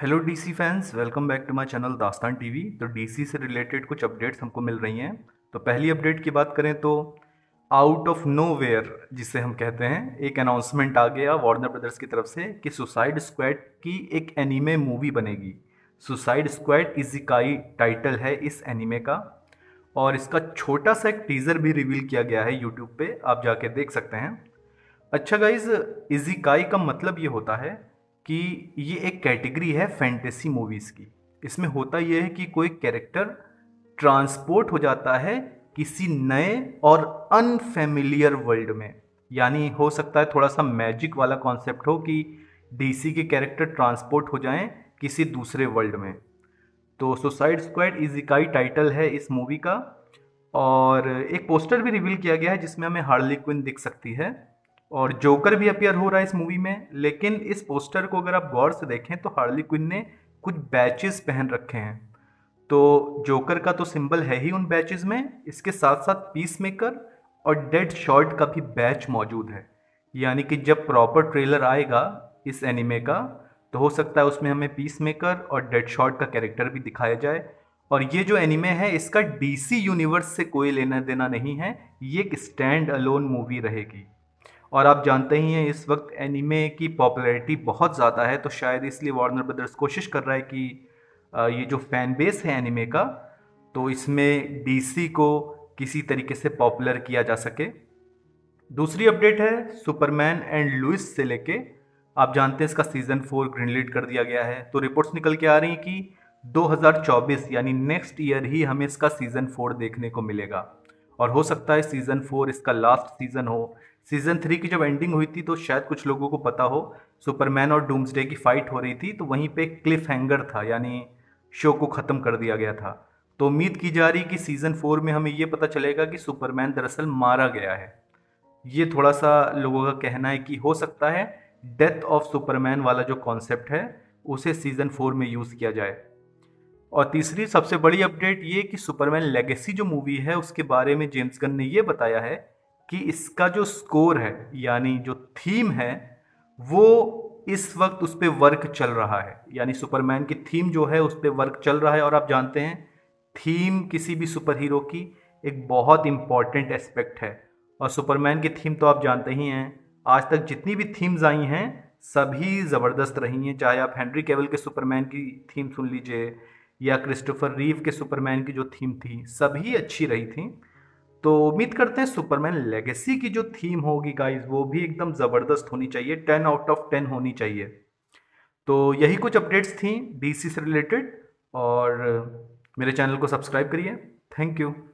hello DC fans welcome back to my channel Dastaan TV तो DC से related कुछ updates हमको मिल रही हैं तो पहली अपडेट की बात करें तो आउट ऑफ नो वेयर जिसे हम कहते हैं एक अनाउंसमेंट आ गया वार्नर ब्रदर्स की तरफ से कि सुसाइड स्क्वाड की एक एनीमे मूवी बनेगी सुसाइड स्क्वाड इजिकाई टाइटल है इस एनीमे का और इसका छोटा सा एक टीज़र भी रिवील किया गया है यूट्यूब पे आप जाके देख सकते हैं अच्छा गाइज इजिकाई का मतलब ये होता है कि ये एक कैटेगरी है फैंटेसी मूवीज़ की इसमें होता यह है कि कोई कैरेक्टर ट्रांसपोर्ट हो जाता है किसी नए और अनफेमिलियर वर्ल्ड में यानी हो सकता है थोड़ा सा मैजिक वाला कॉन्सेप्ट हो कि डीसी के कैरेक्टर ट्रांसपोर्ट हो जाएं किसी दूसरे वर्ल्ड में तो suicide squad Isekai title है इस मूवी का और एक पोस्टर भी रिवील किया गया है जिसमें हमें हार्ली क्विन दिख सकती है और जोकर भी अपियर हो रहा है इस मूवी में लेकिन इस पोस्टर को अगर आप गौर से देखें तो हार्ली क्विन ने कुछ बैचेस पहन रखे हैं तो जोकर का तो सिंबल है ही उन बैचेस में इसके साथ साथ पीस मेकर और डेड शॉर्ट का भी बैच मौजूद है यानी कि जब प्रॉपर ट्रेलर आएगा इस एनिमे का तो हो सकता है उसमें हमें पीस मेकर और डेड शॉर्ट का कैरेक्टर भी दिखाया जाए और ये जो एनिमे है इसका डीसी यूनिवर्स से कोई लेना देना नहीं है ये एक स्टैंड अलोन मूवी रहेगी और आप जानते ही हैं इस वक्त एनीमे की पॉपुलैरिटी बहुत ज़्यादा है तो शायद इसलिए वार्नर ब्रदर्स कोशिश कर रहा है कि ये जो फैन बेस है एनीमे का तो इसमें डीसी को किसी तरीके से पॉपुलर किया जा सके दूसरी अपडेट है सुपरमैन एंड लुइस से लेके आप जानते हैं इसका सीज़न फोर ग्रीनलीड कर दिया गया है तो रिपोर्ट्स निकल के आ रही हैं कि 2024 यानी नेक्स्ट ईयर ही हमें इसका सीज़न फोर देखने को मिलेगा और हो सकता है सीज़न फोर इसका लास्ट सीज़न हो सीज़न थ्री की जब एंडिंग हुई थी तो शायद कुछ लोगों को पता हो सुपरमैन और डूम्सडे की फ़ाइट हो रही थी तो वहीं पे क्लिफ हैंगर था यानी शो को ख़त्म कर दिया गया था तो उम्मीद की जा रही कि सीज़न फोर में हमें ये पता चलेगा कि सुपरमैन दरअसल मारा गया है ये थोड़ा सा लोगों का कहना है कि हो सकता है डेथ ऑफ सुपरमैन वाला जो कॉन्सेप्ट है उसे सीज़न फोर में यूज़ किया जाए और तीसरी सबसे बड़ी अपडेट ये कि सुपरमैन लेगेसी जो मूवी है उसके बारे में जेम्स गन ने ये बताया है कि इसका जो स्कोर है यानी जो थीम है वो इस वक्त उस पर वर्क चल रहा है यानी सुपरमैन की थीम जो है उस पर वर्क चल रहा है और आप जानते हैं थीम किसी भी सुपर हीरो की एक बहुत इम्पॉर्टेंट एस्पेक्ट है और सुपरमैन की थीम तो आप जानते ही हैं आज तक जितनी भी थीम्स आई हैं सभी ज़बरदस्त रही हैं चाहे आप हेनरी केवल के सुपरमैन की थीम सुन लीजिए या क्रिस्टोफर रीव के सुपरमैन की जो थीम थी सभी अच्छी रही थी तो उम्मीद करते हैं सुपरमैन लेगेसी की जो थीम होगी गाइज़ वो भी एकदम ज़बरदस्त होनी चाहिए टेन आउट ऑफ टेन होनी चाहिए तो यही कुछ अपडेट्स थी डी से रिलेटेड और मेरे चैनल को सब्सक्राइब करिए थैंक यू